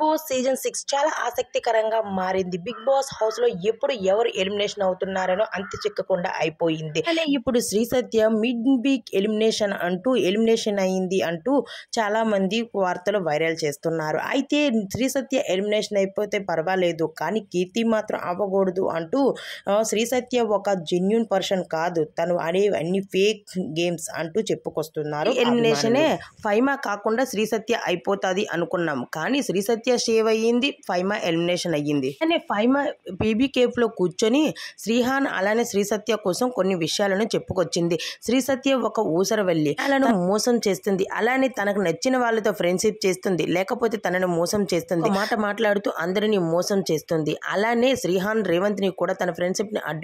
boss season six చాలా ఆసక్తికరంగా మారింది బిగ్ బాస్ హౌస్ లో ఎప్పుడు ఎవరు ఎలిమినేషన్ అవుతున్నారనో అంత చిక్కకుండా అయిపోయింది అలాగే ఇప్పుడు Shri Satya mid week elimination అంటూ ఎలిమినేషన్ అయింది అంటూ చాలా మంది వార్తలు వైరల్ చేస్తున్నారు అయితే శ్రీ సత్య ఎలిమినేషన్ అయిపోతే పర్వాలేదు కానీ కీర్తి మాత్రం అవ్వకూడదు అంటూ శ్రీ సత్య ఒక జెన్యున్ పర్సన్ కాదు తను అనే అన్ని ఫేక్ గేమ్స్ అంటూ చెప్పుకొస్తున్నారు ఎలిమినేషనే ఫైమా కాకుండా శ్రీ సత్య అయిపోతుంది అనుకున్నాం కానీ శ్రీ సత్య సత్య సేవ్ అయ్యింది ఫైమా ఎలిమినేషన్ అయ్యింది అనే ఫైమా బీబీ కేఫ్లో కూర్చొని శ్రీహాన్ అలానే శ్రీ సత్య కోసం కొన్ని విషయాలను చెప్పుకొచ్చింది శ్రీ సత్య ఒక ఊసర వెళ్ళి అలాను మోసం చేస్తుంది అలానే తనకు నచ్చిన వాళ్ళతో ఫ్రెండ్షిప్ చేస్తుంది లేకపోతే తనను మోసం చేస్తుంది మాట మాట్లాడుతూ అందరినీ మోసం చేస్తుంది అలానే శ్రీహాన్ రేవంత్ని కూడా తన ఫ్రెండ్షిప్ ని అడ్డు